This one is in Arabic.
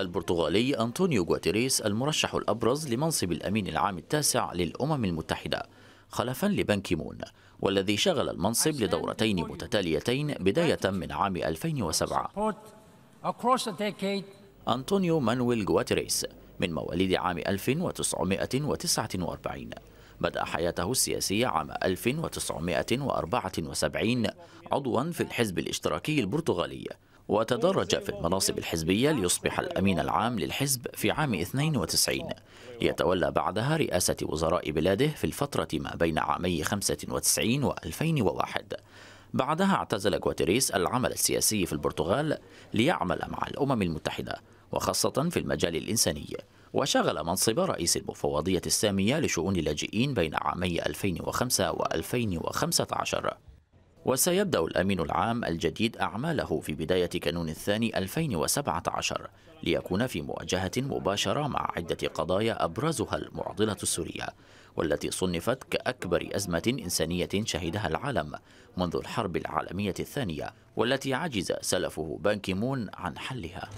البرتغالي أنطونيو غواتيريس المرشح الأبرز لمنصب الأمين العام التاسع للأمم المتحدة خلفا لبنك مون والذي شغل المنصب لدورتين متتاليتين بداية من عام 2007 أنطونيو مانويل غواتيريس من مواليد عام 1949 بدأ حياته السياسية عام 1974 عضوا في الحزب الاشتراكي البرتغالي وتدرج في المناصب الحزبية ليصبح الأمين العام للحزب في عام 92 يتولى بعدها رئاسة وزراء بلاده في الفترة ما بين عامي 95 و 2001 بعدها اعتزل جواتيريس العمل السياسي في البرتغال ليعمل مع الأمم المتحدة وخاصة في المجال الإنساني وشغل منصب رئيس المفوضية السامية لشؤون اللاجئين بين عامي 2005 و 2015 وسيبدأ الأمين العام الجديد أعماله في بداية كانون الثاني 2017 ليكون في مواجهة مباشرة مع عدة قضايا أبرزها المعضلة السورية والتي صنفت كأكبر أزمة إنسانية شهدها العالم منذ الحرب العالمية الثانية والتي عجز سلفه بانكيمون عن حلها